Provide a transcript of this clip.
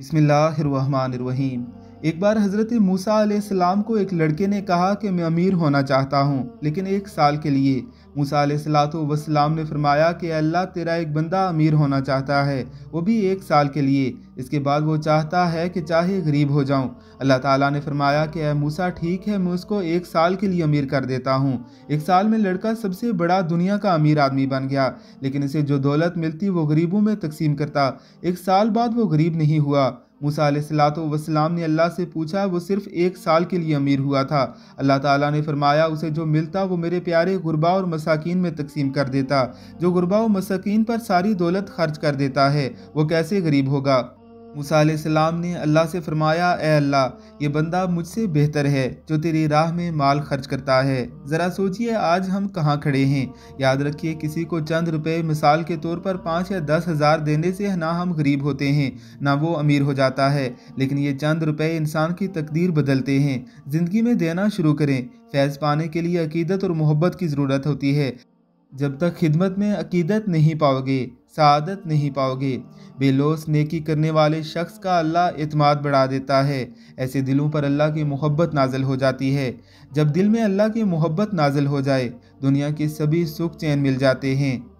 बिस्मिल्लाहिर्रहमानिर्रहीम एक बार हज़रत मूसा सलाम को एक लड़के ने कहा कि मैं अमीर होना चाहता हूँ लेकिन एक साल के लिए मूसा वसलाम ने फरमाया कि अल्लाह तेरा एक बंदा अमीर होना चाहता है वो भी एक साल के लिए इसके बाद वो चाहता है कि चाहे गरीब हो जाऊँ अल्लाह ताला ने फरमाया कि मूसा ठीक है मैं उसको एक साल के लिए अमीर कर देता हूँ एक साल में लड़का सबसे बड़ा दुनिया का अमीर आदमी बन गया लेकिन इसे जो दौलत मिलती वो गरीबों में तकसीम करता एक साल बाद वो गरीब नहीं हुआ मूसा वसलाम ने अल्लाह से पूछा वो सिर्फ एक साल के लिए अमीर हुआ था अल्लाह ताला ने फरमाया उसे जो मिलता वो मेरे प्यारे गुरबा और मसाकिन में तकसीम कर देता जो गुरबा व मसाकिन पर सारी दौलत खर्च कर देता है वो कैसे गरीब होगा मूसा सलाम ने अल्लाह से फरमाया अल्लाह ये बंदा मुझसे बेहतर है जो तेरी राह में माल खर्च करता है ज़रा सोचिए आज हम कहाँ खड़े हैं याद रखिए किसी को चंद रुपए मिसाल के तौर पर पाँच या दस हज़ार देने से ना हम गरीब होते हैं ना वो अमीर हो जाता है लेकिन ये चंद रुपए इंसान की तकदीर बदलते हैं ज़िंदगी में देना शुरू करें फैज़ पाने के लिए अकीदत और मोहब्बत की ज़रूरत होती है जब तक खिदमत में अकीदत नहीं पाओगे शादत नहीं पाओगे बेलोस नेकी करने वाले शख्स का अल्लाह अतमाद बढ़ा देता है ऐसे दिलों पर अल्लाह की मोहब्बत नाजल हो जाती है जब दिल में अल्लाह की मोहब्बत नाजल हो जाए दुनिया के सभी सुख चैन मिल जाते हैं